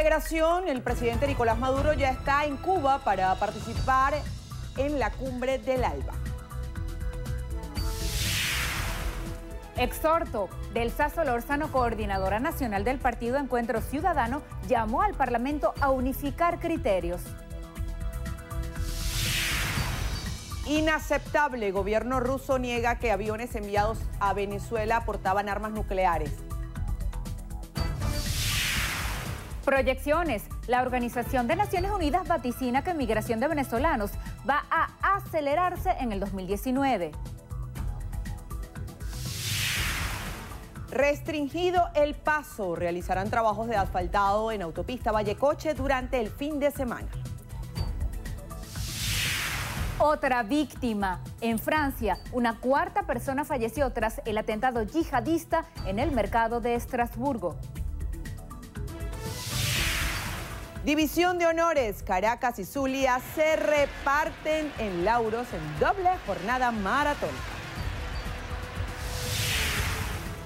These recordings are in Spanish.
integración, el presidente Nicolás Maduro ya está en Cuba para participar en la cumbre del ALBA. Exhorto. Delsa Solórzano, coordinadora nacional del partido Encuentro Ciudadano, llamó al Parlamento a unificar criterios. Inaceptable. Gobierno ruso niega que aviones enviados a Venezuela portaban armas nucleares. Proyecciones. La Organización de Naciones Unidas vaticina que migración de venezolanos va a acelerarse en el 2019. Restringido el paso, realizarán trabajos de asfaltado en autopista Vallecoche durante el fin de semana. Otra víctima. En Francia, una cuarta persona falleció tras el atentado yihadista en el mercado de Estrasburgo. División de honores, Caracas y Zulia se reparten en lauros en doble jornada maratón.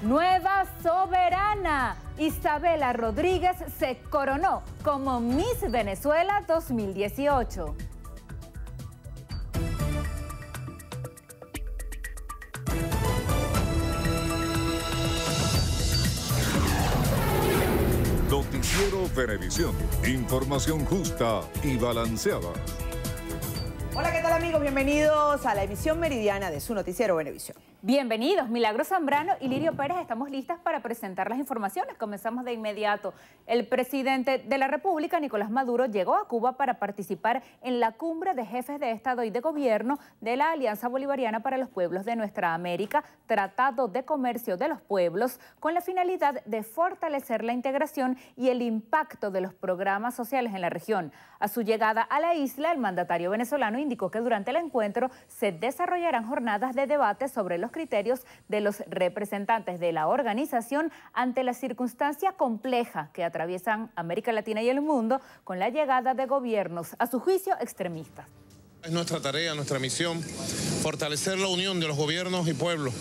Nueva soberana, Isabela Rodríguez se coronó como Miss Venezuela 2018. Televisión. Información justa y balanceada. Hola, ¿qué tal amigos? Bienvenidos a la emisión meridiana de su noticiero Venevisión. Bienvenidos, Milagro Zambrano y Lirio Pérez. Estamos listas para presentar las informaciones. Comenzamos de inmediato. El presidente de la República, Nicolás Maduro, llegó a Cuba para participar en la cumbre de jefes de Estado y de Gobierno de la Alianza Bolivariana para los Pueblos de Nuestra América, Tratado de Comercio de los Pueblos, con la finalidad de fortalecer la integración y el impacto de los programas sociales en la región. A su llegada a la isla, el mandatario venezolano indicó que durante el encuentro se desarrollarán jornadas de debate sobre los criterios de los representantes de la organización ante la circunstancia compleja que atraviesan América Latina y el mundo con la llegada de gobiernos, a su juicio, extremistas. Es nuestra tarea, nuestra misión, fortalecer la unión de los gobiernos y pueblos,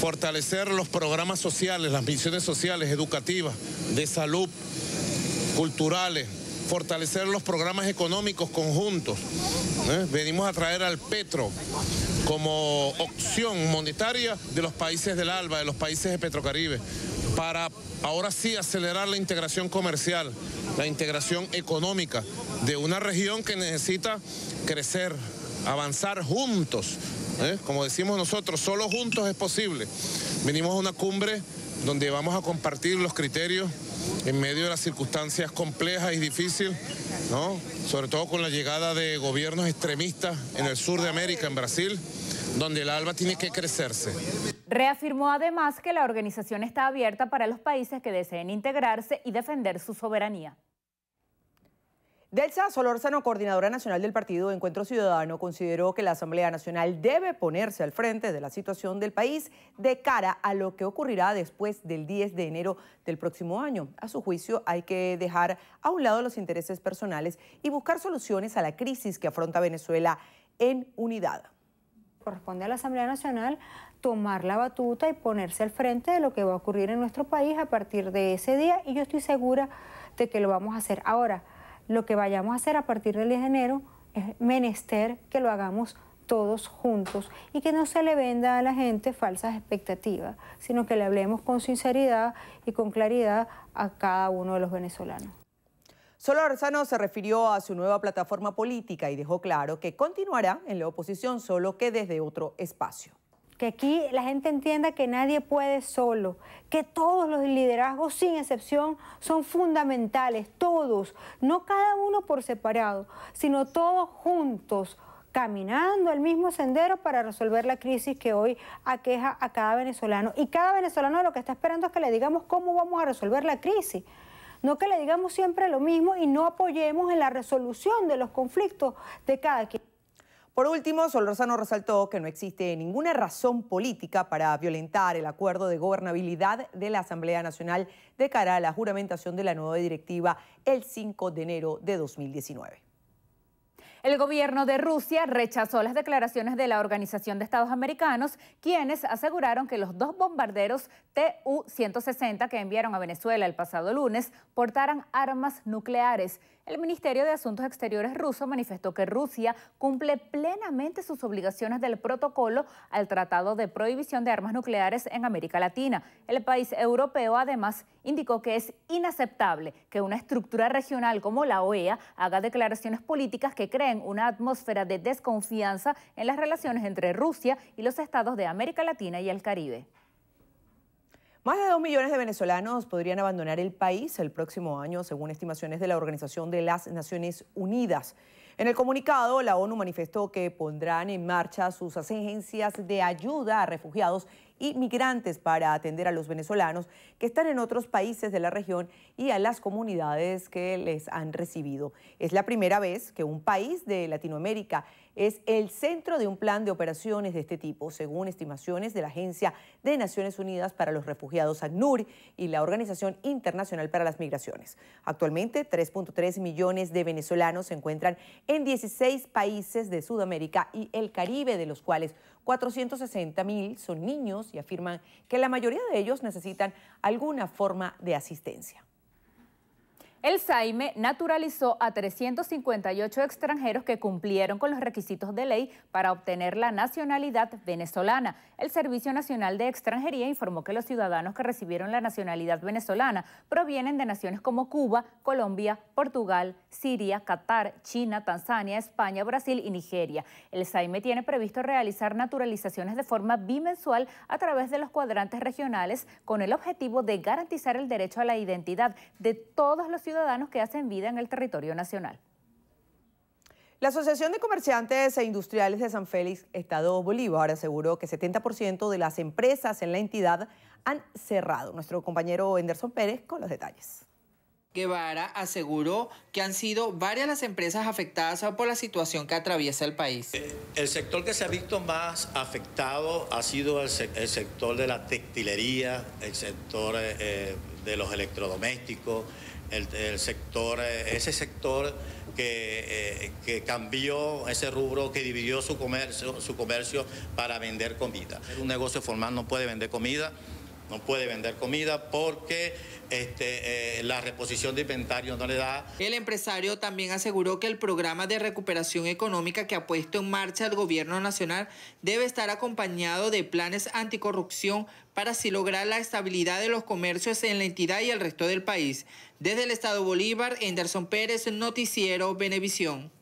fortalecer los programas sociales, las misiones sociales, educativas, de salud, culturales, fortalecer los programas económicos conjuntos. ¿eh? Venimos a traer al petro como opción monetaria de los países del ALBA, de los países de Petrocaribe, para ahora sí acelerar la integración comercial, la integración económica de una región que necesita crecer, avanzar juntos. ¿eh? Como decimos nosotros, solo juntos es posible. Venimos a una cumbre donde vamos a compartir los criterios en medio de las circunstancias complejas y difíciles, sobre todo con la llegada de gobiernos extremistas en el sur de América, en Brasil, donde el ALBA tiene que crecerse. Reafirmó además que la organización está abierta para los países que deseen integrarse y defender su soberanía. Delsa Solórzano, coordinadora nacional del Partido Encuentro Ciudadano, consideró que la Asamblea Nacional debe ponerse al frente de la situación del país de cara a lo que ocurrirá después del 10 de enero del próximo año. A su juicio, hay que dejar a un lado los intereses personales y buscar soluciones a la crisis que afronta Venezuela en unidad. Corresponde a la Asamblea Nacional tomar la batuta y ponerse al frente de lo que va a ocurrir en nuestro país a partir de ese día y yo estoy segura de que lo vamos a hacer ahora lo que vayamos a hacer a partir del 10 de enero es menester que lo hagamos todos juntos y que no se le venda a la gente falsas expectativas, sino que le hablemos con sinceridad y con claridad a cada uno de los venezolanos. Arzano se refirió a su nueva plataforma política y dejó claro que continuará en la oposición, solo que desde otro espacio que aquí la gente entienda que nadie puede solo, que todos los liderazgos, sin excepción, son fundamentales, todos, no cada uno por separado, sino todos juntos, caminando el mismo sendero para resolver la crisis que hoy aqueja a cada venezolano. Y cada venezolano lo que está esperando es que le digamos cómo vamos a resolver la crisis. No que le digamos siempre lo mismo y no apoyemos en la resolución de los conflictos de cada quien. Por último, Rosano resaltó que no existe ninguna razón política para violentar el acuerdo de gobernabilidad de la Asamblea Nacional de cara a la juramentación de la nueva directiva el 5 de enero de 2019. El gobierno de Rusia rechazó las declaraciones de la Organización de Estados Americanos, quienes aseguraron que los dos bombarderos TU-160 que enviaron a Venezuela el pasado lunes portaran armas nucleares. El Ministerio de Asuntos Exteriores ruso manifestó que Rusia cumple plenamente sus obligaciones del protocolo al Tratado de Prohibición de Armas Nucleares en América Latina. El país europeo además indicó que es inaceptable que una estructura regional como la OEA haga declaraciones políticas que creen una atmósfera de desconfianza en las relaciones entre Rusia y los estados de América Latina y el Caribe. Más de dos millones de venezolanos podrían abandonar el país el próximo año, según estimaciones de la Organización de las Naciones Unidas. En el comunicado, la ONU manifestó que pondrán en marcha sus agencias de ayuda a refugiados y migrantes para atender a los venezolanos que están en otros países de la región y a las comunidades que les han recibido. Es la primera vez que un país de Latinoamérica es el centro de un plan de operaciones de este tipo, según estimaciones de la Agencia de Naciones Unidas para los Refugiados ACNUR y la Organización Internacional para las Migraciones. Actualmente, 3.3 millones de venezolanos se encuentran en 16 países de Sudamérica y el Caribe, de los cuales 460 mil son niños y afirman que la mayoría de ellos necesitan alguna forma de asistencia. El SAIME naturalizó a 358 extranjeros que cumplieron con los requisitos de ley para obtener la nacionalidad venezolana. El Servicio Nacional de Extranjería informó que los ciudadanos que recibieron la nacionalidad venezolana provienen de naciones como Cuba, Colombia, Portugal, Siria, Qatar, China, Tanzania, España, Brasil y Nigeria. El SAIME tiene previsto realizar naturalizaciones de forma bimensual a través de los cuadrantes regionales con el objetivo de garantizar el derecho a la identidad de todos los ciudadanos ciudadanos que hacen vida en el territorio nacional. La Asociación de Comerciantes e Industriales de San Félix, Estado Bolívar, aseguró que 70% de las empresas en la entidad han cerrado. Nuestro compañero Enderson Pérez con los detalles. Guevara aseguró que han sido varias las empresas afectadas por la situación que atraviesa el país. El sector que se ha visto más afectado ha sido el, sector de la textilería, el sector eh, eh, de los electrodomésticos, el, sector, eh, ese sector que, eh, que, cambió ese rubro, que dividió su comercio, su comercio para vender comida. Un negocio formal no puede vender comida, no puede vender comida porque este, eh, la reposición de inventario no le da. El empresario también aseguró que el programa de recuperación económica que ha puesto en marcha el gobierno nacional debe estar acompañado de planes anticorrupción para así lograr la estabilidad de los comercios en la entidad y el resto del país. Desde el Estado Bolívar, Anderson Pérez, Noticiero Benevisión.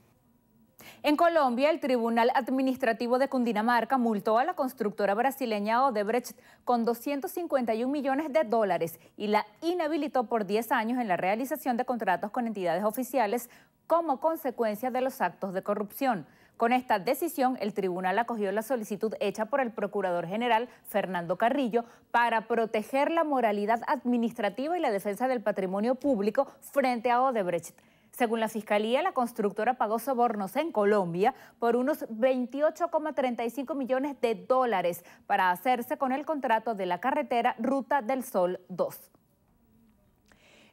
En Colombia, el Tribunal Administrativo de Cundinamarca multó a la constructora brasileña Odebrecht con 251 millones de dólares y la inhabilitó por 10 años en la realización de contratos con entidades oficiales como consecuencia de los actos de corrupción. Con esta decisión, el tribunal acogió la solicitud hecha por el Procurador General Fernando Carrillo para proteger la moralidad administrativa y la defensa del patrimonio público frente a Odebrecht. Según la Fiscalía, la constructora pagó sobornos en Colombia por unos 28,35 millones de dólares para hacerse con el contrato de la carretera Ruta del Sol 2.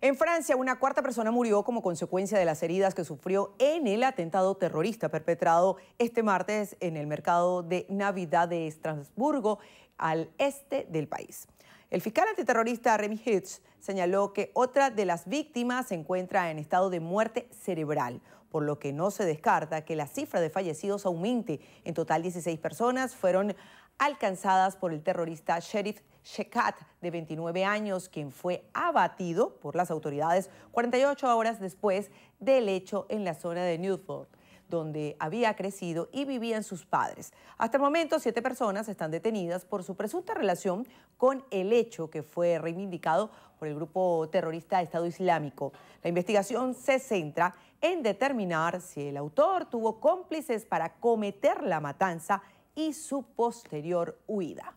En Francia, una cuarta persona murió como consecuencia de las heridas que sufrió en el atentado terrorista perpetrado este martes en el mercado de Navidad de Estrasburgo, al este del país. El fiscal antiterrorista Remy Hitch señaló que otra de las víctimas se encuentra en estado de muerte cerebral, por lo que no se descarta que la cifra de fallecidos aumente. En total, 16 personas fueron alcanzadas por el terrorista Sheriff Shekat, de 29 años, quien fue abatido por las autoridades 48 horas después del hecho en la zona de Newport donde había crecido y vivían sus padres. Hasta el momento, siete personas están detenidas por su presunta relación con el hecho que fue reivindicado por el grupo terrorista Estado Islámico. La investigación se centra en determinar si el autor tuvo cómplices para cometer la matanza y su posterior huida.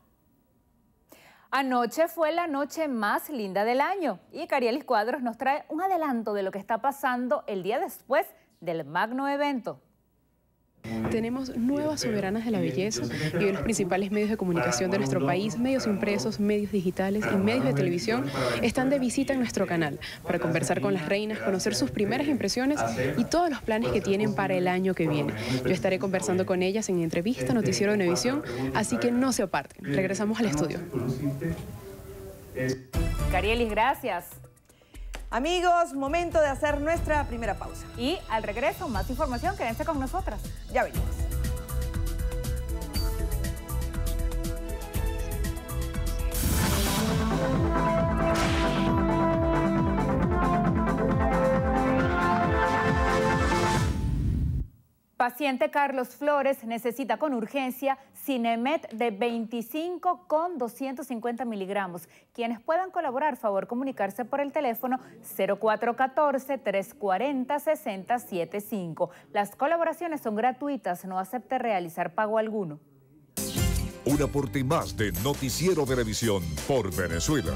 Anoche fue la noche más linda del año y Carielis Cuadros nos trae un adelanto de lo que está pasando el día después del magno evento. Tenemos nuevas soberanas de la belleza y de los principales medios de comunicación de nuestro país, medios impresos, medios digitales y medios de televisión, están de visita en nuestro canal para conversar con las reinas, conocer sus primeras impresiones y todos los planes que tienen para el año que viene. Yo estaré conversando con ellas en entrevista, noticiero de Nevisión, así que no se aparten. Regresamos al estudio. Carielis, gracias. Amigos, momento de hacer nuestra primera pausa. Y al regreso, más información, quédense con nosotras. Ya venimos. Paciente Carlos Flores necesita con urgencia Cinemet de 25 con 250 miligramos. Quienes puedan colaborar, favor comunicarse por el teléfono 0414-340-6075. Las colaboraciones son gratuitas, no acepte realizar pago alguno. Un aporte más de Noticiero Televisión por Venezuela.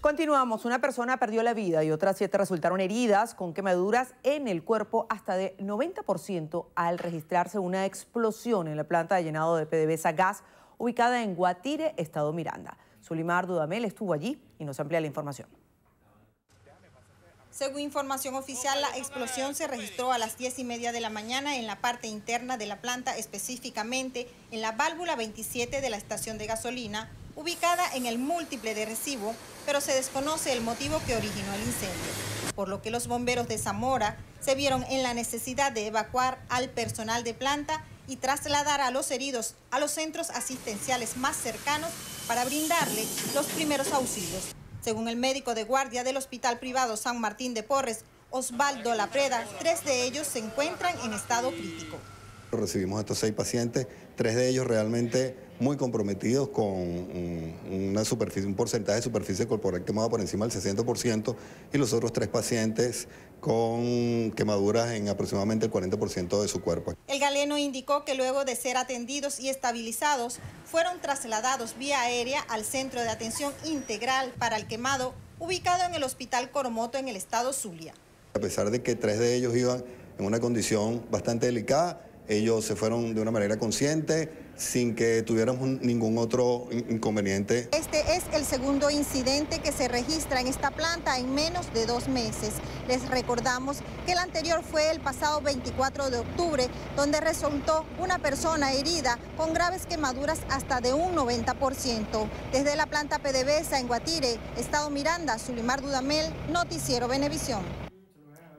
Continuamos. Una persona perdió la vida y otras siete resultaron heridas con quemaduras en el cuerpo hasta de 90% al registrarse una explosión en la planta de llenado de PDVSA Gas ubicada en Guatire, Estado Miranda. Sulimar Dudamel estuvo allí y nos amplía la información. Según información oficial, la explosión se registró a las 10 y media de la mañana en la parte interna de la planta, específicamente en la válvula 27 de la estación de gasolina, ubicada en el múltiple de recibo, pero se desconoce el motivo que originó el incendio, por lo que los bomberos de Zamora se vieron en la necesidad de evacuar al personal de planta y trasladar a los heridos a los centros asistenciales más cercanos para brindarle los primeros auxilios. Según el médico de guardia del Hospital Privado San Martín de Porres, Osvaldo Lapreda, tres de ellos se encuentran en estado crítico. Recibimos a estos seis pacientes, tres de ellos realmente muy comprometidos con una superficie, un porcentaje de superficie corporal quemada por encima del 60% y los otros tres pacientes con quemaduras en aproximadamente el 40% de su cuerpo. El galeno indicó que luego de ser atendidos y estabilizados, fueron trasladados vía aérea al Centro de Atención Integral para el Quemado, ubicado en el Hospital Coromoto en el estado Zulia. A pesar de que tres de ellos iban en una condición bastante delicada, ellos se fueron de una manera consciente, sin que tuviéramos ningún otro inconveniente. Este es el segundo incidente que se registra en esta planta en menos de dos meses. Les recordamos que el anterior fue el pasado 24 de octubre, donde resultó una persona herida con graves quemaduras hasta de un 90%. Desde la planta PDVSA en Guatire, Estado Miranda, Zulimar Dudamel, Noticiero Benevisión.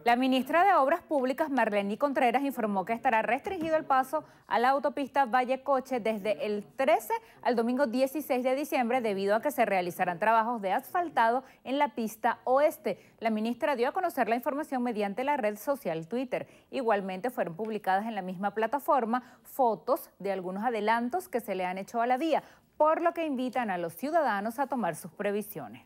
La ministra de Obras Públicas, Marlene Contreras, informó que estará restringido el paso a la autopista Vallecoche desde el 13 al domingo 16 de diciembre debido a que se realizarán trabajos de asfaltado en la pista oeste. La ministra dio a conocer la información mediante la red social Twitter. Igualmente fueron publicadas en la misma plataforma fotos de algunos adelantos que se le han hecho a la vía, por lo que invitan a los ciudadanos a tomar sus previsiones.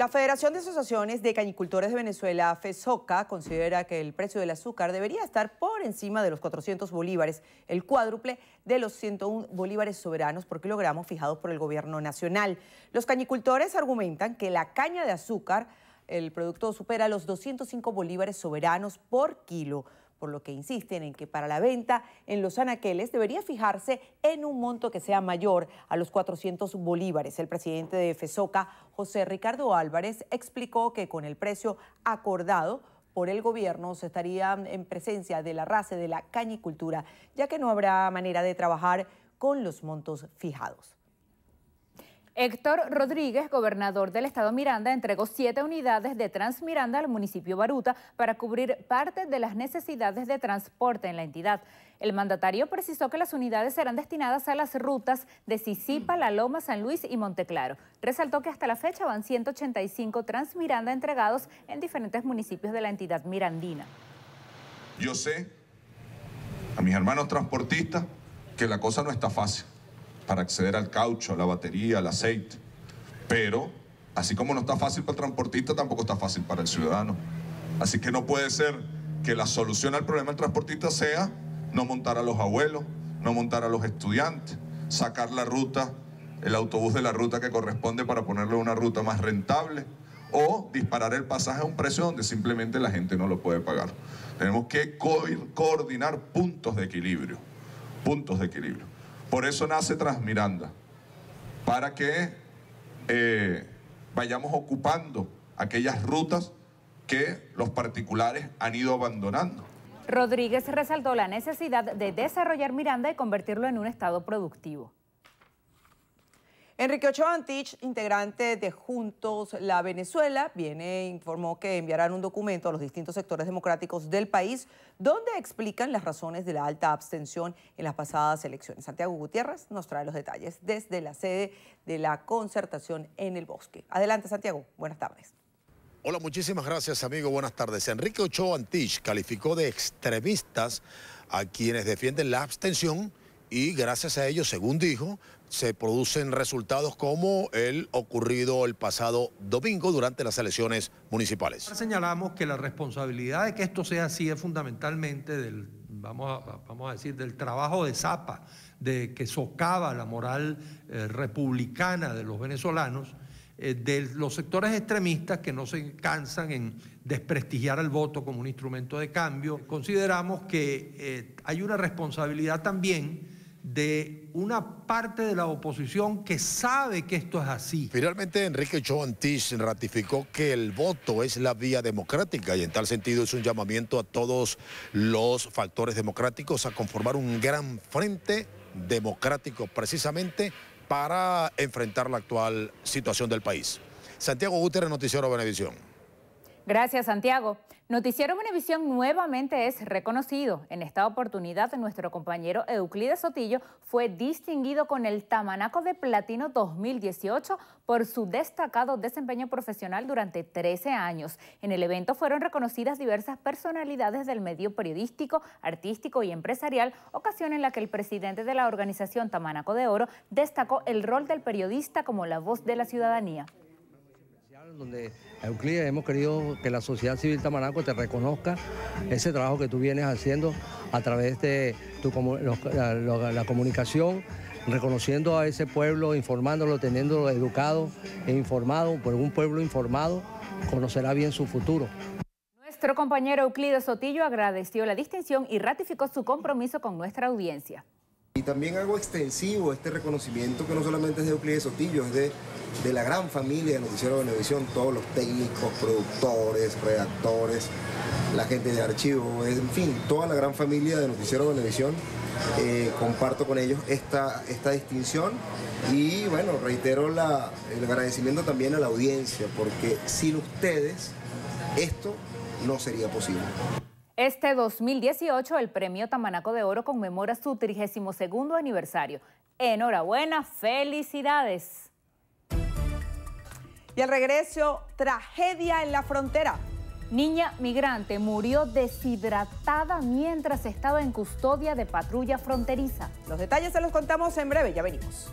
La Federación de Asociaciones de Cañicultores de Venezuela, FESOCA, considera que el precio del azúcar debería estar por encima de los 400 bolívares, el cuádruple de los 101 bolívares soberanos por kilogramo fijados por el gobierno nacional. Los cañicultores argumentan que la caña de azúcar, el producto supera los 205 bolívares soberanos por kilo por lo que insisten en que para la venta en los anaqueles debería fijarse en un monto que sea mayor a los 400 bolívares. El presidente de FESOCA, José Ricardo Álvarez, explicó que con el precio acordado por el gobierno se estaría en presencia de la raza de la cañicultura, ya que no habrá manera de trabajar con los montos fijados. Héctor Rodríguez, gobernador del estado Miranda, entregó siete unidades de Transmiranda al municipio Baruta para cubrir parte de las necesidades de transporte en la entidad. El mandatario precisó que las unidades serán destinadas a las rutas de Sisipa, La Loma, San Luis y Monteclaro. Resaltó que hasta la fecha van 185 Transmiranda entregados en diferentes municipios de la entidad mirandina. Yo sé a mis hermanos transportistas que la cosa no está fácil para acceder al caucho, a la batería, al aceite. Pero, así como no está fácil para el transportista, tampoco está fácil para el ciudadano. Así que no puede ser que la solución al problema del transportista sea no montar a los abuelos, no montar a los estudiantes, sacar la ruta, el autobús de la ruta que corresponde para ponerle una ruta más rentable o disparar el pasaje a un precio donde simplemente la gente no lo puede pagar. Tenemos que coordinar puntos de equilibrio, puntos de equilibrio. Por eso nace Transmiranda, para que eh, vayamos ocupando aquellas rutas que los particulares han ido abandonando. Rodríguez resaltó la necesidad de desarrollar Miranda y convertirlo en un estado productivo. Enrique Ochoa Antich, integrante de Juntos la Venezuela, viene e informó que enviarán un documento a los distintos sectores democráticos del país donde explican las razones de la alta abstención en las pasadas elecciones. Santiago Gutiérrez nos trae los detalles desde la sede de la concertación en el bosque. Adelante, Santiago. Buenas tardes. Hola, muchísimas gracias, amigo. Buenas tardes. Enrique Ochoa Antich calificó de extremistas a quienes defienden la abstención y gracias a ello, según dijo, se producen resultados como el ocurrido el pasado domingo durante las elecciones municipales. Señalamos que la responsabilidad de que esto sea así es fundamentalmente del, vamos a, vamos a decir, del trabajo de Zapa, de que socava la moral eh, republicana de los venezolanos, eh, de los sectores extremistas que no se cansan en desprestigiar el voto como un instrumento de cambio. Consideramos que eh, hay una responsabilidad también de una parte de la oposición que sabe que esto es así. Finalmente, Enrique Tish ratificó que el voto es la vía democrática y en tal sentido es un llamamiento a todos los factores democráticos a conformar un gran frente democrático precisamente para enfrentar la actual situación del país. Santiago Guterres, Noticiero Benevisión. Gracias, Santiago. Noticiero Venevisión nuevamente es reconocido. En esta oportunidad, nuestro compañero Euclides Sotillo fue distinguido con el Tamanaco de Platino 2018 por su destacado desempeño profesional durante 13 años. En el evento fueron reconocidas diversas personalidades del medio periodístico, artístico y empresarial, ocasión en la que el presidente de la organización Tamanaco de Oro destacó el rol del periodista como la voz de la ciudadanía donde Euclides hemos querido que la sociedad civil tamaraco te reconozca ese trabajo que tú vienes haciendo a través de la, comunicación, reconociendo a ese pueblo, informándolo, teniéndolo educado e informado, por un pueblo informado conocerá bien su futuro. Nuestro compañero Euclides Sotillo agradeció la distinción y ratificó su compromiso con nuestra audiencia. Y también hago extensivo este reconocimiento que no solamente es de Euclides Sotillo, es de de la gran familia de Noticiero de televisión, todos los técnicos, productores, redactores, la gente de archivo, en fin, toda la gran familia de Noticiero de televisión eh, comparto con ellos esta, distinción y bueno, reitero el agradecimiento también a la audiencia porque sin ustedes esto no sería posible. Este 2018 el Premio Tamanaco de Oro conmemora su 32 aniversario. Enhorabuena, felicidades. Y al regreso, tragedia en la frontera. Niña migrante murió deshidratada mientras estaba en custodia de patrulla fronteriza. Los detalles se los contamos en breve, ya venimos.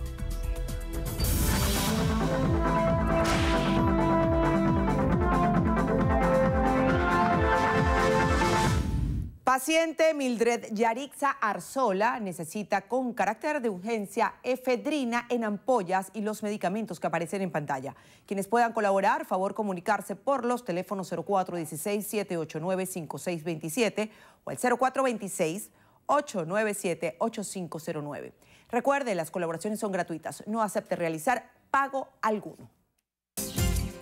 Paciente Mildred Yarixa Arzola necesita con carácter de urgencia efedrina en ampollas y los medicamentos que aparecen en pantalla. Quienes puedan colaborar, favor comunicarse por los teléfonos 0416-789-5627 o el 0426-897-8509. Recuerde, las colaboraciones son gratuitas. No acepte realizar pago alguno.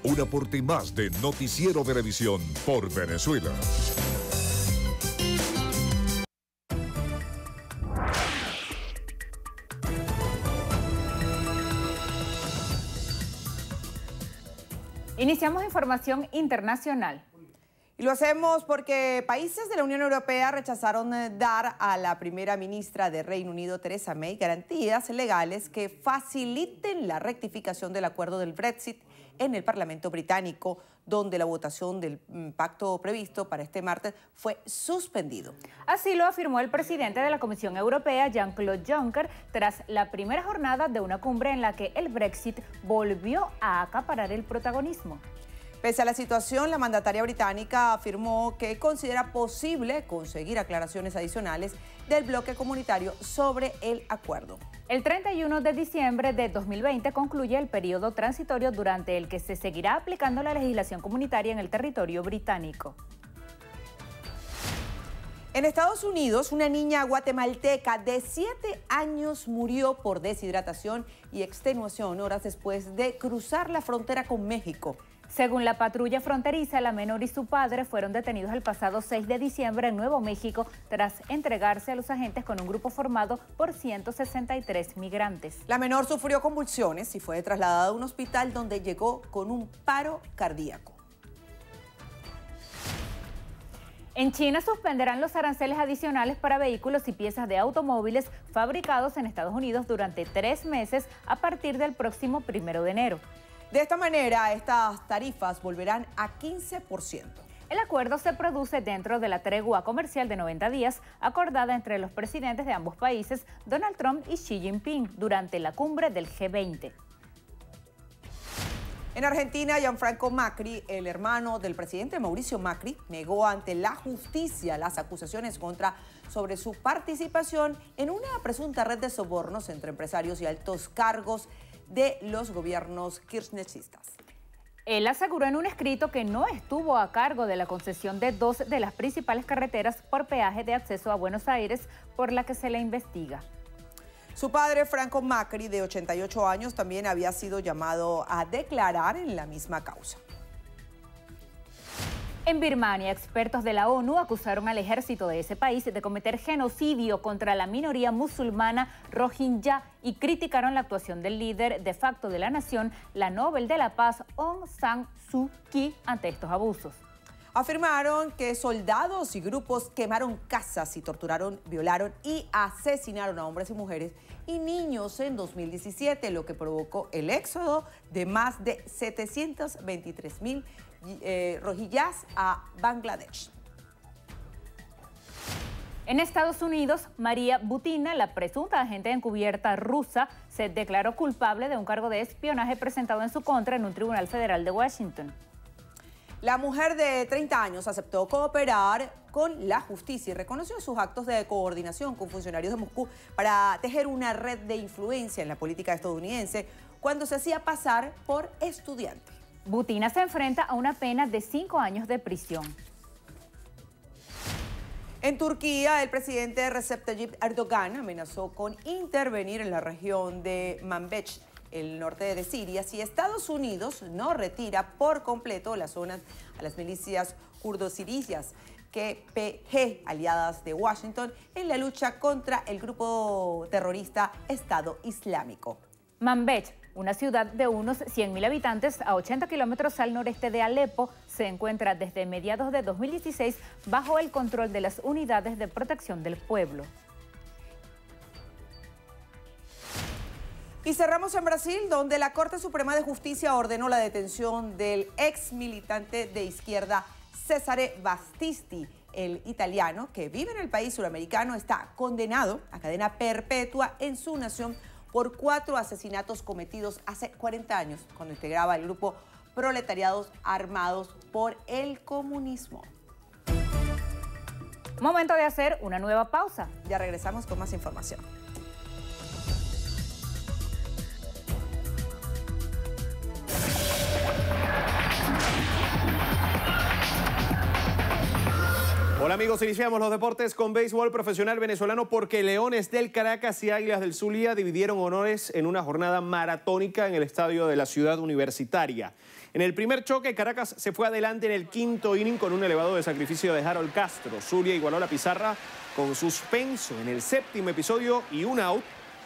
Un aporte más de Noticiero Televisión por Venezuela. Iniciamos información internacional. Y lo hacemos porque países de la Unión Europea rechazaron eh, dar a la primera ministra de Reino Unido, Theresa May, garantías legales que faciliten la rectificación del acuerdo del Brexit en el Parlamento británico, donde la votación del mm, pacto previsto para este martes fue suspendido. Así lo afirmó el presidente de la Comisión Europea, Jean-Claude Juncker, tras la primera jornada de una cumbre en la que el Brexit volvió a acaparar el protagonismo. Pese a la situación, la mandataria británica afirmó que considera posible conseguir aclaraciones adicionales del bloque comunitario sobre el acuerdo. El 31 de diciembre de 2020 concluye el periodo transitorio durante el que se seguirá aplicando la legislación comunitaria en el territorio británico. En Estados Unidos, una niña guatemalteca de 7 años murió por deshidratación y extenuación horas después de cruzar la frontera con México. Según la patrulla fronteriza, la menor y su padre fueron detenidos el pasado 6 de diciembre en Nuevo México tras entregarse a los agentes con un grupo formado por 163 migrantes. La menor sufrió convulsiones y fue trasladada a un hospital donde llegó con un paro cardíaco. En China suspenderán los aranceles adicionales para vehículos y piezas de automóviles fabricados en Estados Unidos durante tres meses a partir del próximo primero de enero. De esta manera, estas tarifas volverán a 15%. El acuerdo se produce dentro de la tregua comercial de 90 días acordada entre los presidentes de ambos países, Donald Trump y Xi Jinping, durante la cumbre del G20. En Argentina, Gianfranco Macri, el hermano del presidente Mauricio Macri, negó ante la justicia las acusaciones contra sobre su participación en una presunta red de sobornos entre empresarios y altos cargos de los gobiernos kirchneristas. Él aseguró en un escrito que no estuvo a cargo de la concesión de dos de las principales carreteras por peaje de acceso a Buenos Aires por la que se le investiga. Su padre, Franco Macri, de 88 años, también había sido llamado a declarar en la misma causa. En Birmania, expertos de la ONU acusaron al ejército de ese país de cometer genocidio contra la minoría musulmana rohingya y criticaron la actuación del líder de facto de la nación, la Nobel de la Paz Aung San Suu Kyi, ante estos abusos. Afirmaron que soldados y grupos quemaron casas y torturaron, violaron y asesinaron a hombres y mujeres y niños en 2017, lo que provocó el éxodo de más de 723 mil eh, rojillas a Bangladesh. En Estados Unidos, María Butina, la presunta agente encubierta rusa, se declaró culpable de un cargo de espionaje presentado en su contra en un tribunal federal de Washington. La mujer de 30 años aceptó cooperar con la justicia y reconoció sus actos de coordinación con funcionarios de Moscú para tejer una red de influencia en la política estadounidense cuando se hacía pasar por estudiante. Butina se enfrenta a una pena de cinco años de prisión. En Turquía, el presidente Recep Tayyip Erdogan amenazó con intervenir en la región de Manbij, el norte de Siria, si Estados Unidos no retira por completo las zonas a las milicias kurdo que KPG, aliadas de Washington, en la lucha contra el grupo terrorista Estado Islámico. Manbij una ciudad de unos 100.000 habitantes a 80 kilómetros al noreste de Alepo se encuentra desde mediados de 2016 bajo el control de las unidades de protección del pueblo. Y cerramos en Brasil, donde la Corte Suprema de Justicia ordenó la detención del ex militante de izquierda Cesare Bastisti. El italiano que vive en el país suramericano está condenado a cadena perpetua en su nación por cuatro asesinatos cometidos hace 40 años cuando integraba el grupo Proletariados Armados por el Comunismo. Momento de hacer una nueva pausa. Ya regresamos con más información. Hola amigos, iniciamos los deportes con béisbol profesional venezolano porque Leones del Caracas y Águilas del Zulia dividieron honores en una jornada maratónica en el estadio de la ciudad universitaria. En el primer choque, Caracas se fue adelante en el quinto inning con un elevado de sacrificio de Harold Castro. Zulia igualó la pizarra con suspenso en el séptimo episodio y un out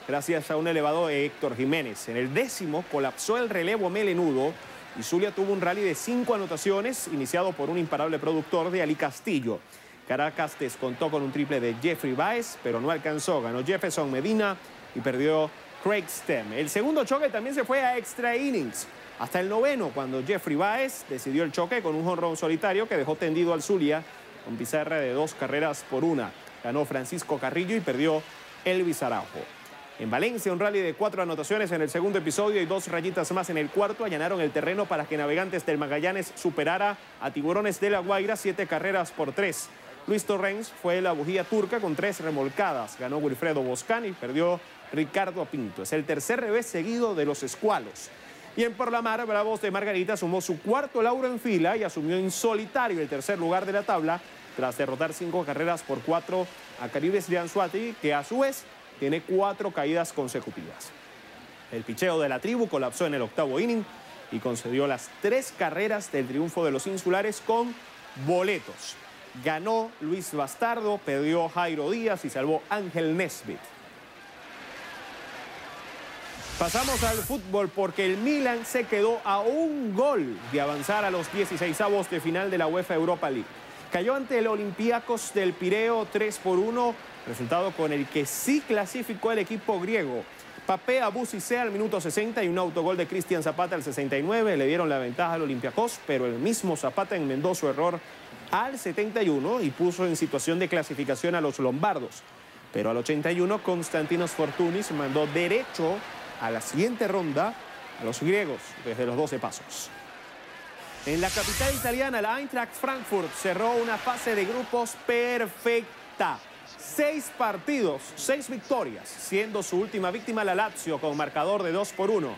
gracias a un elevado de Héctor Jiménez. En el décimo colapsó el relevo melenudo y Zulia tuvo un rally de cinco anotaciones iniciado por un imparable productor de Ali Castillo. Caracas descontó con un triple de Jeffrey Baez, pero no alcanzó. Ganó Jefferson Medina y perdió Craig Stem. El segundo choque también se fue a extra innings. Hasta el noveno, cuando Jeffrey Baez decidió el choque con un jonrón solitario que dejó tendido al Zulia con pizarra de dos carreras por una. Ganó Francisco Carrillo y perdió Elvis Araujo. En Valencia, un rally de cuatro anotaciones en el segundo episodio y dos rayitas más en el cuarto allanaron el terreno para que Navegantes del Magallanes superara a Tiburones de la Guaira siete carreras por tres. Luis Torrens fue la bujía turca con tres remolcadas. Ganó Wilfredo Boscani, perdió Ricardo Pinto. Es el tercer revés seguido de los escualos. Y en Por la Mar, Bravos de Margarita sumó su cuarto lauro en fila y asumió en solitario el tercer lugar de la tabla tras derrotar cinco carreras por cuatro a Caribes de que a su vez tiene cuatro caídas consecutivas. El picheo de la tribu colapsó en el octavo inning y concedió las tres carreras del triunfo de los insulares con boletos. Ganó Luis Bastardo, perdió Jairo Díaz y salvó Ángel Nesbitt. Pasamos al fútbol porque el Milan se quedó a un gol de avanzar a los 16 avos de final de la UEFA Europa League. Cayó ante el Olympiacos del Pireo 3 por 1, resultado con el que sí clasificó el equipo griego. Papé sea al minuto 60 y un autogol de Cristian Zapata al 69 le dieron la ventaja al Olympiacos, pero el mismo Zapata enmendó su error al 71 y puso en situación de clasificación a los lombardos. Pero al 81 Constantinos Fortunis mandó derecho a la siguiente ronda a los griegos desde los 12 pasos. En la capital italiana, la Eintracht Frankfurt cerró una fase de grupos perfecta. Seis partidos, seis victorias, siendo su última víctima la Lazio con marcador de 2 por 1.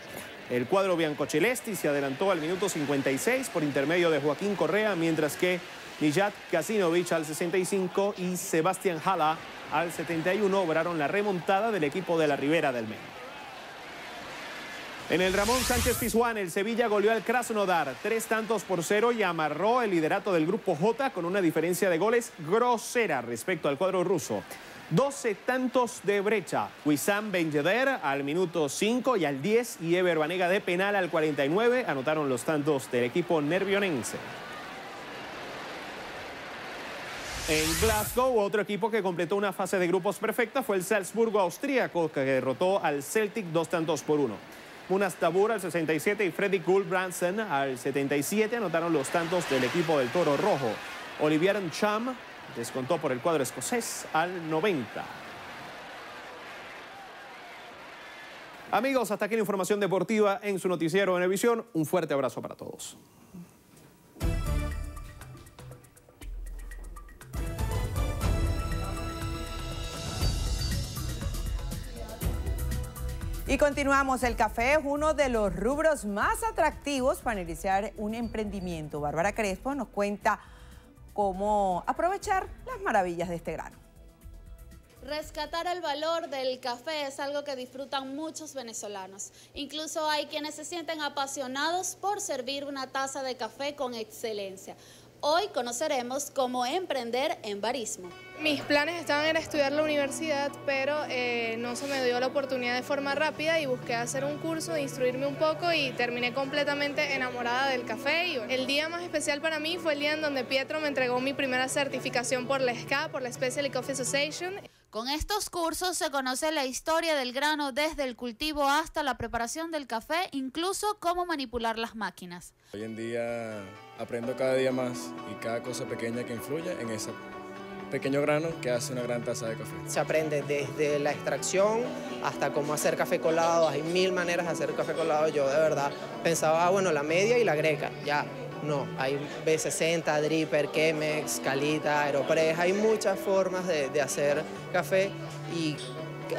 El cuadro Celesti se adelantó al minuto 56 por intermedio de Joaquín Correa, mientras que Nijat Kasinovic al 65 y Sebastián Jala al 71 obraron la remontada del equipo de la Ribera del Medio. En el Ramón Sánchez Pizjuán, el Sevilla goleó al Krasnodar tres tantos por cero y amarró el liderato del grupo J con una diferencia de goles grosera respecto al cuadro ruso. 12 tantos de brecha. Wissam Benjeder al minuto 5 y al 10 y Ever Banega de penal al 49 anotaron los tantos del equipo nervionense. En Glasgow, otro equipo que completó una fase de grupos perfecta fue el Salzburgo austríaco, que derrotó al Celtic dos tantos por uno. Munas Tabur al 67 y Freddy Gulbrandsen al 77 anotaron los tantos del equipo del Toro Rojo. Olivier Cham descontó por el cuadro escocés al 90. Amigos, hasta aquí la información deportiva en su noticiero Televisión. Un fuerte abrazo para todos. Y continuamos, el café es uno de los rubros más atractivos para iniciar un emprendimiento. Bárbara Crespo nos cuenta cómo aprovechar las maravillas de este grano. Rescatar el valor del café es algo que disfrutan muchos venezolanos. Incluso hay quienes se sienten apasionados por servir una taza de café con excelencia. Hoy conoceremos cómo emprender en barismo. Mis planes estaban en estudiar la universidad, pero eh, no se me dio la oportunidad de forma rápida y busqué hacer un curso, instruirme un poco y terminé completamente enamorada del café. el día más especial para mí fue el día en donde Pietro me entregó mi primera certificación por la SCA, por la Special Coffee Association. Con estos cursos se conoce la historia del grano desde el cultivo hasta la preparación del café, incluso cómo manipular las máquinas. Hoy en día aprendo cada día más y cada cosa pequeña que influye en ese pequeño grano que hace una gran taza de café. Se aprende desde la extracción hasta cómo hacer café colado, hay mil maneras de hacer café colado, yo de verdad pensaba, ah, bueno, la media y la greca, ya, no, hay B60, Dripper, Chemex, Calita, Aeropress, hay muchas formas de, de hacer café y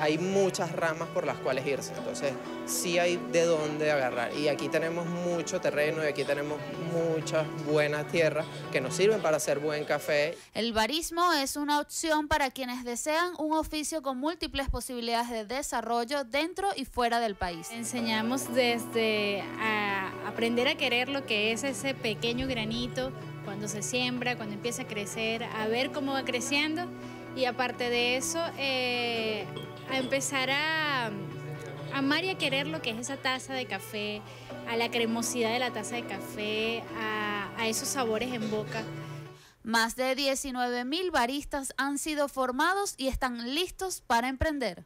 hay muchas ramas por las cuales irse, entonces sí hay de dónde agarrar. Y aquí tenemos mucho terreno y aquí tenemos muchas buenas tierras que nos sirven para hacer buen café. El barismo es una opción para quienes desean un oficio con múltiples posibilidades de desarrollo dentro y fuera del país. Enseñamos desde a aprender a querer lo que es ese pequeño granito cuando se siembra, cuando empieza a crecer, a ver cómo va creciendo. Y aparte de eso, eh, a empezar a amar y a querer lo que es esa taza de café, a la cremosidad de la taza de café, a, esos sabores en boca. Más de 19.000 baristas han sido formados y están listos para emprender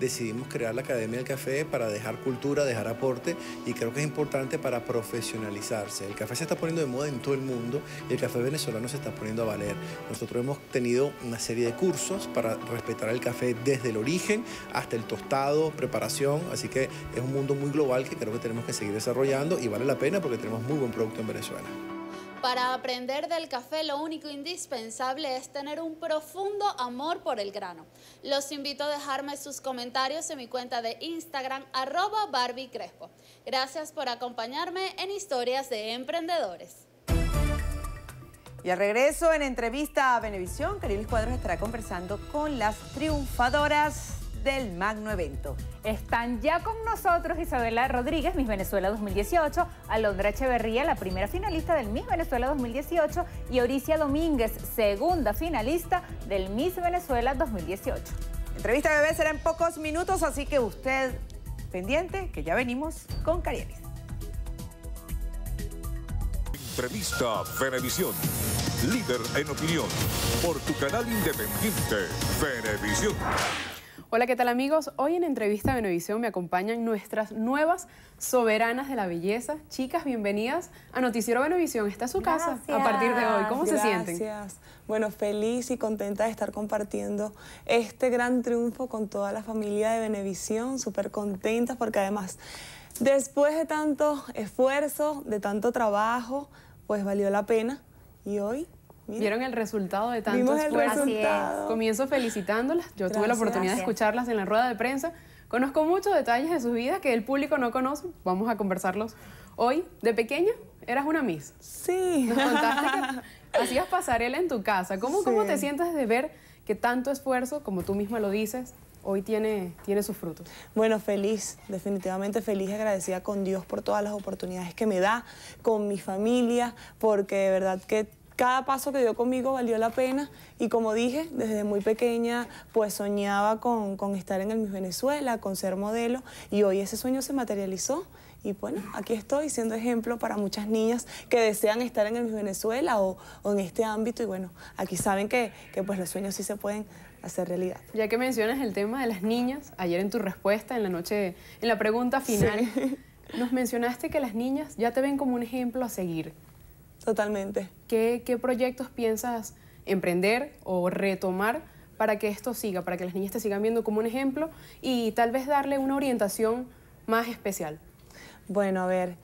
decidimos crear la Academia del Café para dejar cultura, dejar aporte y creo que es importante para profesionalizarse. El café se está poniendo de moda en todo el mundo y el café venezolano se está poniendo a valer. Nosotros hemos tenido una serie de cursos para respetar el café desde el origen hasta el tostado, preparación, así que es un mundo muy global que creo que tenemos que seguir desarrollando y vale la pena porque tenemos muy buen producto en Venezuela. Para aprender del café lo único indispensable es tener un profundo amor por el grano. Los invito a dejarme sus comentarios en mi cuenta de Instagram arroba Barbie Crespo. Gracias por acompañarme en Historias de Emprendedores. Y al regreso en entrevista a Benevisión, Caril Cuadros estará conversando con las triunfadoras del magno evento. Están ya con nosotros Isabela Rodríguez, Miss Venezuela 2018, Alondra Echeverría, la primera finalista del Miss Venezuela 2018 y Oricia Domínguez, segunda finalista del Miss Venezuela 2018. entrevista bebé será en pocos minutos, así que usted pendiente que ya venimos con Carielis. Entrevista Venevisión, líder en opinión, por tu canal independiente Venevisión. Hola, ¿qué tal amigos? Hoy en entrevista de Venevisión me acompañan nuestras nuevas soberanas de la belleza. Chicas, bienvenidas a Noticiero Venevisión. Está su casa a partir de hoy. ¿Cómo se sienten? Gracias. Bueno, feliz y contenta de estar compartiendo este gran triunfo con toda la familia de Benevisión. Súper contentas porque además después de tanto esfuerzo, de tanto trabajo, pues valió la pena. Y hoy Vieron el resultado de tanto Vimos esfuerzo. Comienzo felicitándolas. Yo tuve la oportunidad de escucharlas en la rueda de prensa. Conozco muchos detalles de sus vidas que el público no conoce. Vamos a conversarlos hoy. De pequeña, eras una Miss. Sí. Nos contaste que hacías pasarela en tu casa. ¿Cómo, ¿Cómo te sientes de ver que tanto esfuerzo, como tú misma lo dices, hoy tiene, tiene sus frutos? Bueno, feliz, definitivamente feliz y agradecida con Dios por todas las oportunidades que me da, con mi familia, porque de verdad que cada paso que dio conmigo valió la pena y como dije, desde muy pequeña pues soñaba con, estar en el Miss Venezuela, con ser modelo y hoy ese sueño se materializó y bueno, aquí estoy siendo ejemplo para muchas niñas que desean estar en el Miss Venezuela o, en este ámbito y bueno, aquí saben que, pues los sueños sí se pueden hacer realidad. Ya que mencionas el tema de las niñas, ayer en tu respuesta, en la noche, en la pregunta final, nos mencionaste que las niñas ya te ven como un ejemplo a seguir. Totalmente. ¿Qué, proyectos piensas emprender o retomar para que esto siga, para que las niñas te sigan viendo como un ejemplo y tal vez darle una orientación más especial? Bueno, a ver,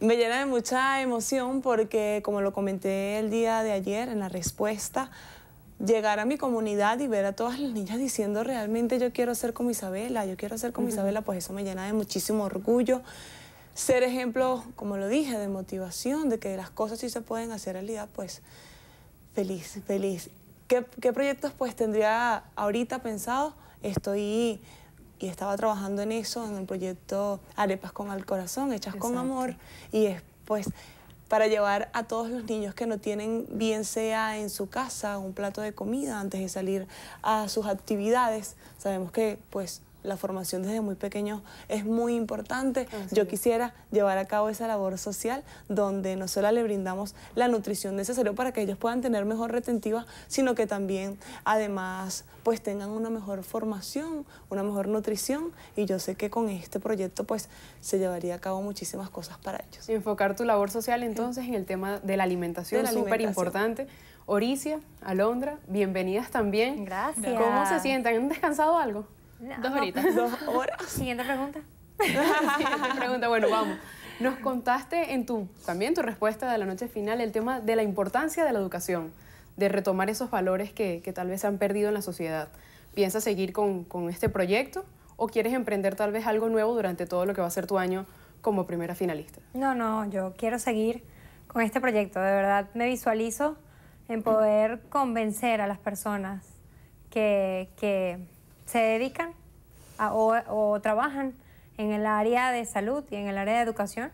me llena de mucha emoción porque, como lo comenté el día de ayer en la respuesta, llegar a mi comunidad y ver a todas las niñas diciendo realmente yo quiero ser como Isabela, yo quiero ser como Isabela, pues eso me llena de muchísimo orgullo ser ejemplo, como lo dije, de motivación, de que las cosas sí se pueden hacer realidad, pues feliz, feliz. ¿Qué, proyectos pues tendría ahorita pensado? Estoy y estaba trabajando en eso, en el proyecto Arepas con el Corazón, Hechas con Amor, y es pues para llevar a todos los niños que no tienen, bien sea en su casa, un plato de comida antes de salir a sus actividades. Sabemos que pues la formación desde muy pequeño es muy importante. Yo quisiera llevar a cabo esa labor social donde no solo le brindamos la nutrición necesaria para que ellos puedan tener mejor retentiva, sino que también además pues tengan una mejor formación, una mejor nutrición y yo sé que con este proyecto pues se llevaría a cabo muchísimas cosas para ellos. Enfocar tu labor social entonces en el tema de la alimentación, es súper importante. Oricia, Alondra, bienvenidas también. Gracias. ¿Cómo se sientan? ¿Han descansado algo? dos horitas. Dos horas. Siguiente pregunta. Siguiente pregunta, bueno, vamos. Nos contaste en tu, también tu respuesta de la noche final el tema de la importancia de la educación, de retomar esos valores que, tal vez se han perdido en la sociedad. ¿Piensas seguir con, con este proyecto o quieres emprender tal vez algo nuevo durante todo lo que va a ser tu año como primera finalista? No, no, yo quiero seguir con este proyecto. De verdad me visualizo en poder convencer a las personas que, que se dedican o, trabajan en el área de salud y en el área de educación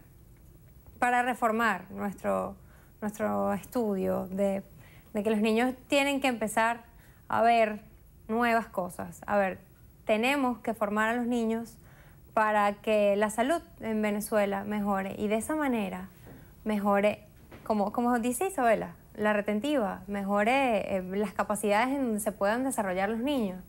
para reformar nuestro, nuestro estudio de, que los niños tienen que empezar a ver nuevas cosas. A ver, tenemos que formar a los niños para que la salud en Venezuela mejore y de esa manera mejore, como, como dice Isabela, la retentiva, mejore eh, las capacidades en donde se puedan desarrollar los niños.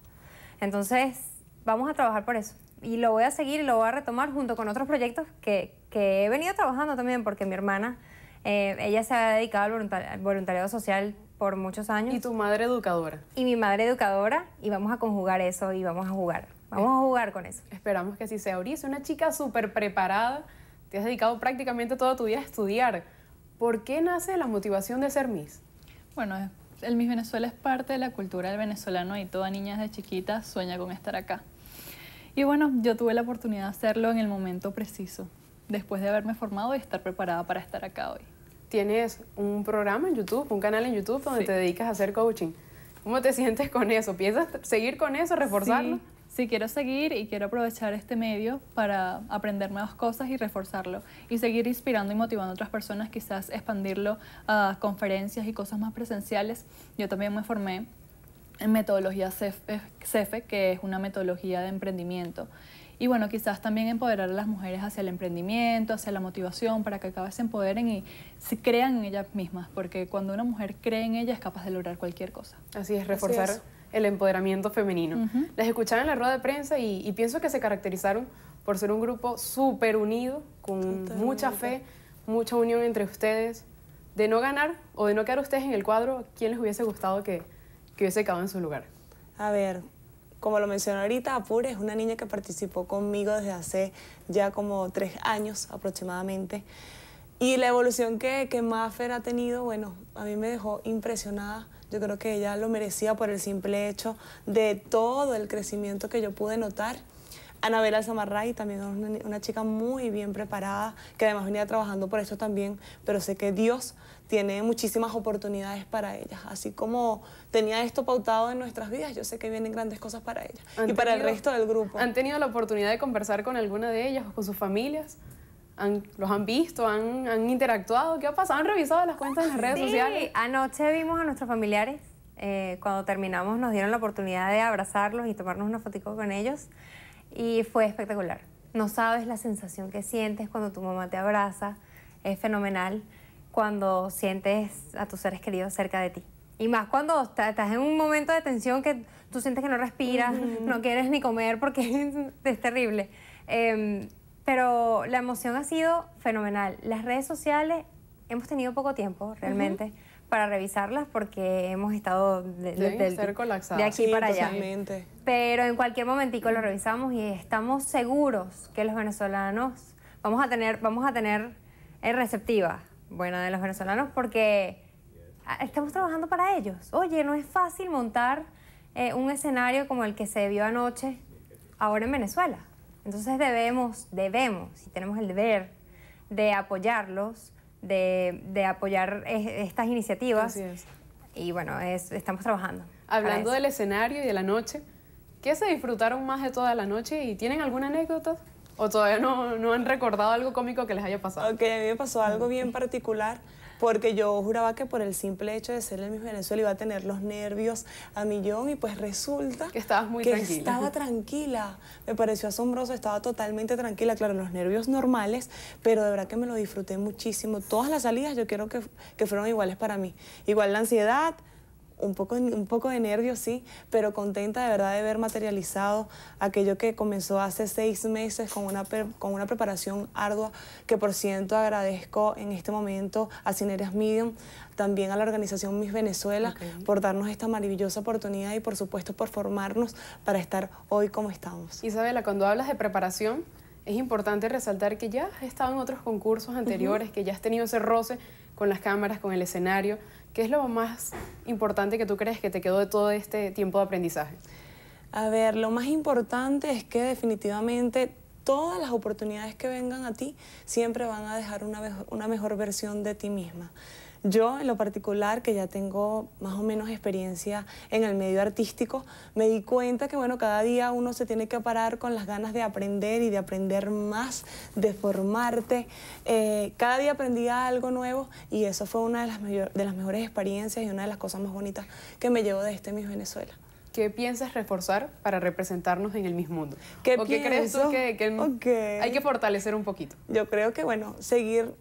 Entonces, vamos a trabajar por eso. Y lo voy a seguir y lo voy a retomar junto con otros proyectos que, he venido trabajando también, porque mi hermana, eh, ella se ha dedicado al, voluntariado social por muchos años. Y tu madre educadora. Y mi madre educadora, y vamos a conjugar eso y vamos a jugar. Vamos a jugar con eso. Esperamos que si sea. Uri una chica súper preparada. Te has dedicado prácticamente todo tu vida a estudiar. ¿Por qué nace la motivación de ser Miss? Bueno, el Miss Venezuela es parte de la cultura del venezolano y toda niña de chiquita sueña con estar acá. Y bueno, yo tuve la oportunidad de hacerlo en el momento preciso, después de haberme formado y estar preparada para estar acá hoy. Tienes un programa en YouTube, un canal en YouTube donde te dedicas a hacer coaching. ¿Cómo te sientes con eso? ¿Piensas seguir con eso, reforzarlo? si quiero seguir y quiero aprovechar este medio para aprender nuevas cosas y reforzarlo y seguir inspirando y motivando a otras personas, quizás expandirlo a conferencias y cosas más presenciales. Yo también me formé en metodología eh, CEFE, que es una metodología de emprendimiento. Y bueno, quizás también empoderar a las mujeres hacia el emprendimiento, hacia la motivación, para que acabe se empoderen y se crean en ellas mismas, porque cuando una mujer cree en ella es capaz de lograr cualquier cosa. Así es, reforzar el empoderamiento femenino. Las Les en la rueda de prensa y, pienso que se caracterizaron por ser un grupo súper unido, con mucha fe, mucha unión entre ustedes. De no ganar o de no quedar ustedes en el cuadro, ¿quién les hubiese gustado que, hubiese quedado en su lugar? A ver, como lo mencionó ahorita, Apure es una niña que participó conmigo desde hace ya como tres años aproximadamente. Y la evolución que, que Maffer ha tenido, bueno, a mí me dejó impresionada yo creo que ella lo merecía por el simple hecho de todo el crecimiento que yo pude notar. Anabel Alzamarray también una, una chica muy bien preparada, que además venía trabajando por esto también, pero sé que Dios tiene muchísimas oportunidades para ellas. Así como tenía esto pautado en nuestras vidas, yo sé que vienen grandes cosas para ella y para el resto del grupo. ¿Han tenido la oportunidad de conversar con alguna de ellas o con sus familias? ¿Los han visto? Han, han, interactuado? ¿Qué ha pasado? ¿Han revisado las cuentas en las redes sí. sociales? Anoche vimos a nuestros familiares. Eh, cuando terminamos nos dieron la oportunidad de abrazarlos y tomarnos una fotico con ellos. Y fue espectacular. No sabes la sensación que sientes cuando tu mamá te abraza. Es fenomenal cuando sientes a tus seres queridos cerca de ti. Y más cuando estás en un momento de tensión que tú sientes que no respiras, no quieres ni comer porque es terrible. Em, pero la emoción ha sido fenomenal. Las redes sociales hemos tenido poco tiempo realmente. para revisarlas porque hemos estado de, de, de aquí para allá. Pero en cualquier momentico lo revisamos y estamos seguros que los venezolanos vamos a tener, vamos a tener eh, receptiva buena de los venezolanos porque ah, estamos trabajando para ellos. Oye, no es fácil montar eh, un escenario como el que se vio anoche ahora en Venezuela. Entonces debemos, debemos, si tenemos el deber de apoyarlos, de, apoyar estas iniciativas. Así es. Y bueno, estamos trabajando. Hablando del escenario y de la noche, ¿qué se disfrutaron más de toda la noche y tienen alguna anécdota? ¿O todavía no, no han recordado algo cómico que les haya pasado? Ok, a mí me pasó algo bien particular porque yo juraba que por el simple hecho de ser el Miss Venezuela iba a tener los nervios a millón y pues resulta que muy estaba tranquila. Me pareció asombroso, estaba totalmente tranquila, claro, los nervios normales, pero de verdad que me lo disfruté muchísimo. Todas las salidas yo quiero que, que fueron iguales para mí. Igual la ansiedad, un poco, un poco de nervios, sí, pero contenta de verdad de ver materializado aquello que comenzó hace seis meses con una, con una preparación ardua, que por cierto agradezco en este momento a Cineras Medium, también a la organización Miss Venezuela, por darnos esta maravillosa oportunidad y por supuesto por formarnos para estar hoy como estamos. Isabela, cuando hablas de preparación, es importante resaltar que ya has estado en otros concursos anteriores, que ya has tenido ese roce con las cámaras, con el escenario, ¿Qué es lo más importante que tú crees que te quedó de todo este tiempo de aprendizaje? A ver, lo más importante es que definitivamente todas las oportunidades que vengan a ti siempre van a dejar una, una mejor versión de ti misma. Yo, en lo particular, que ya tengo más o menos experiencia en el medio artístico, me di cuenta que, bueno, cada día uno se tiene que parar con las ganas de aprender y de aprender más, de formarte. Eh, cada día aprendía algo nuevo y eso fue una de las, de las mejores experiencias y una de las cosas más bonitas que me llevo de este Miss Venezuela. ¿Qué piensas reforzar para representarnos en el mismo Mundo? ¿Qué ¿O crees que, hay que fortalecer un poquito? Yo creo que, bueno, seguir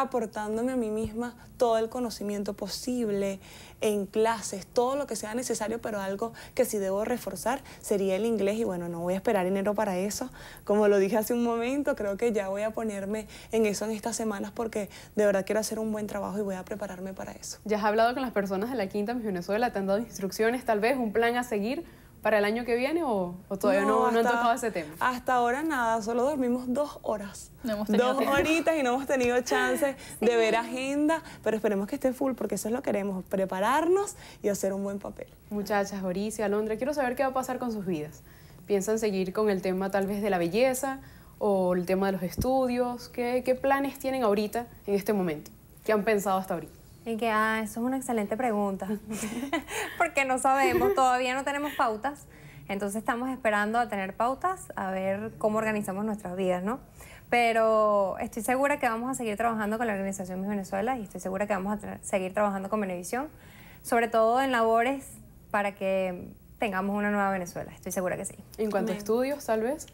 aportándome a mí misma todo el conocimiento posible en clases, todo lo que sea necesario, pero algo que sí debo reforzar sería el inglés y bueno, no voy a esperar enero para eso. Como lo dije hace un momento, creo que ya voy a ponerme en eso en estas semanas porque de verdad quiero hacer un buen trabajo y voy a prepararme para eso. ¿Ya has hablado con las personas de la Quinta Miss Venezuela? ¿Te han dado instrucciones, tal vez un plan a seguir? para el año que viene o, todavía no, han tocado ese tema? Hasta ahora nada, solo dormimos dos horas. dos horitas y no hemos tenido chance de ver agenda, pero esperemos que esté full porque eso es lo que queremos, prepararnos y hacer un buen papel. Muchachas, Oricia, Alondra, quiero saber qué va a pasar con sus vidas. ¿Piensan seguir con el tema tal vez de la belleza o el tema de los estudios? ¿Qué, qué planes tienen ahorita en este momento? ¿Qué han pensado hasta ahorita? Y que, ah, eso es una excelente pregunta, porque no sabemos, todavía no tenemos pautas. Entonces estamos esperando a tener pautas, a ver cómo organizamos nuestras vidas, ¿no? Pero estoy segura que vamos a seguir trabajando con la organización Mis Venezuela y estoy segura que vamos a seguir trabajando con Venevisión, sobre todo en labores para que tengamos una nueva Venezuela. Estoy segura que sí. En cuanto a estudios, tal vez.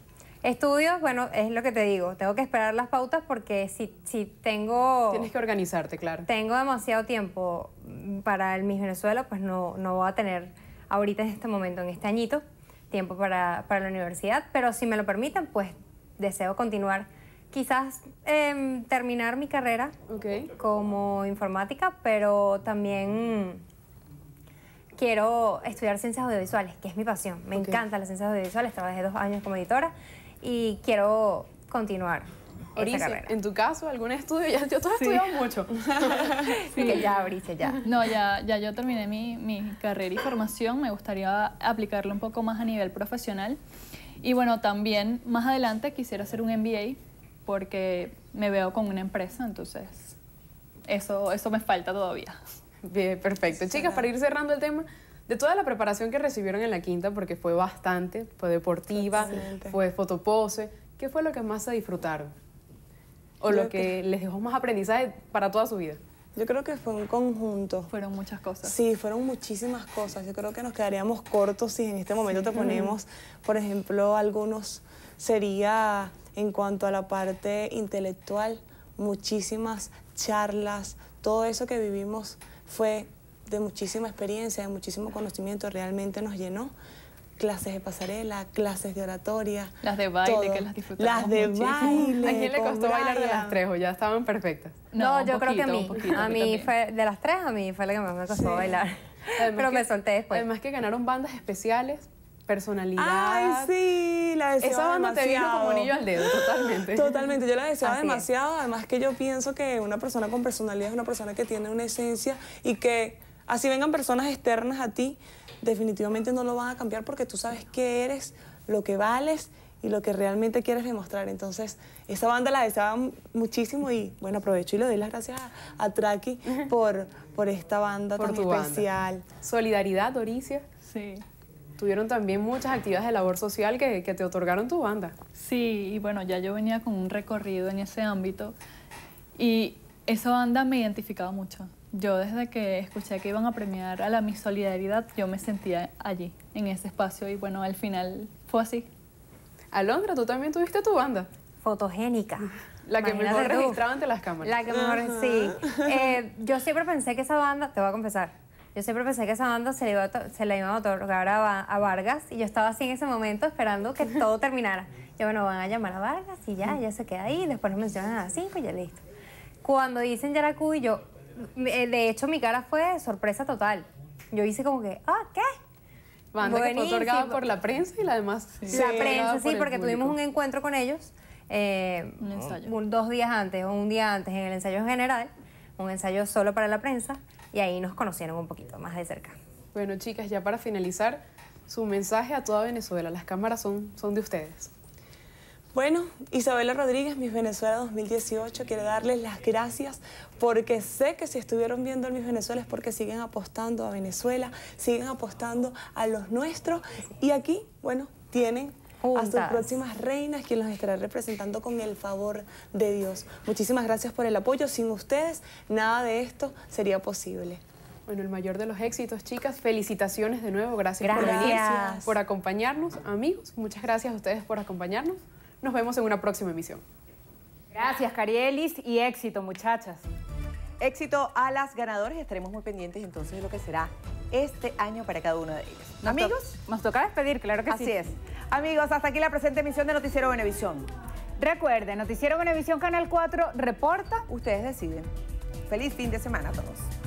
Estudios, bueno, es lo que te digo, tengo que esperar las pautas porque si, tengo... Tienes que organizarte, claro. Tengo demasiado tiempo mm, para el Miss Venezuela, pues no, voy a tener ahorita en este momento, en este añito, tiempo para, la universidad, pero si me lo permiten, pues deseo continuar, quizás em, terminar mi carrera como informática, pero también quiero estudiar ciencias audiovisuales, que es mi pasión. Me encanta encantan las ciencias audiovisuales, trabajé dos años como editora y quiero continuar. Orice, en tu caso, algún estudio, yo te estudiado mucho. sí. ya, Orice, ya. No, ya, ya yo terminé mi, carrera y formación, me gustaría aplicarlo un poco más a nivel profesional. Y bueno, también más adelante quisiera hacer un MBA porque me veo con una empresa, entonces eso, eso me falta todavía. Bien, perfecto. Chicas, para ir cerrando el tema, de toda la preparación que recibieron en la quinta, porque fue bastante, fue deportiva, fue fotopose, ¿qué fue lo que más se disfrutaron? ¿O lo que, les dejó más aprendizaje para toda su vida? Yo creo que fue un conjunto. Fueron muchas cosas. Sí, fueron muchísimas cosas. Yo creo que nos quedaríamos cortos si en este momento te ponemos, por ejemplo, algunos. Sería en cuanto a la parte intelectual, muchísimas charlas, todo eso que vivimos fue de muchísima experiencia, de muchísimo conocimiento, realmente nos llenó. Clases de pasarela, clases de oratoria. Las de baile, que las disfrutamos Las de baile. ¿A quién le costó bailar de las tres o ya estaban perfectas? No, yo creo que a mí. a mí fue, de las tres, a mí fue la que más me costó bailar. Pero me solté después. Además que ganaron bandas especiales personalidad. ¡Ay, sí! La deseaba Esa banda te vino como un anillo al dedo, totalmente. Totalmente, yo la deseaba demasiado. Además que yo pienso que una persona con personalidad es una persona que tiene una esencia y que Así vengan personas externas a ti, definitivamente no lo van a cambiar porque tú sabes qué eres, lo que vales y lo que realmente quieres demostrar. Entonces, esa banda la deseaba muchísimo y bueno, aprovecho y le doy las gracias a, Traki por, por esta banda tan especial. Solidaridad, Doricia. Sí. Tuvieron también muchas actividades de labor social que, que te otorgaron tu banda. Sí, y bueno, ya yo venía con un recorrido en ese ámbito y esa banda me identificaba mucho yo desde que escuché que iban a premiar a la Miss Solidaridad, yo me sentía allí, en ese espacio, y bueno, al final fue así. Alondra, tú también tuviste tu banda. Fotogénica. La que mejor registraba ante las cámaras. La que mejor, sí. Eh, yo siempre pensé que esa banda, te voy a confesar, yo siempre pensé que esa banda se la iba a, se le iba a otorgar a, Vargas y yo estaba así en ese momento esperando que todo terminara. Yo, bueno, van a llamar a Vargas y ya, ya se queda ahí, después nos mencionan a las y ya listo. Cuando dicen Yaracuy, yo, eh, de hecho, mi cara fue sorpresa total. Yo hice como que, ah, ¿qué? Banda otorgada por la prensa y la demás. la prensa, sí, porque tuvimos un encuentro con ellos. Eh, dos días antes o un día antes en el ensayo general, un ensayo solo para la prensa, y ahí nos conocieron un poquito más de cerca. Bueno, chicas, ya para finalizar, su mensaje a toda Venezuela, las cámaras son, son de ustedes. Bueno, Isabela Rodríguez, Miss Venezuela 2018, quiere darles las gracias porque sé que si estuvieron viendo el Miss Venezuela es porque siguen apostando a Venezuela, siguen apostando a los nuestros y aquí, bueno, tienen a sus próximas reinas, quien los estará representando con el favor de Dios. Muchísimas gracias por el apoyo. Sin ustedes, nada de esto sería posible. Bueno, el mayor de los éxitos, chicas. Felicitaciones de nuevo. Gracias, gracias. por venir, por acompañarnos. Amigos, muchas gracias a ustedes por acompañarnos. Nos vemos en una próxima emisión. Gracias, Carielis, y éxito, muchachas. Éxito a las ganadoras y estaremos muy pendientes entonces de lo que será este año para cada uno de ellos. Amigos, nos toca despedir, claro que sí. Así es. Amigos, hasta aquí la presente emisión de Noticiero Benevisión. Recuerden, Noticiero Benevisión Canal 4 reporta. Ustedes deciden. Feliz fin de semana a todos.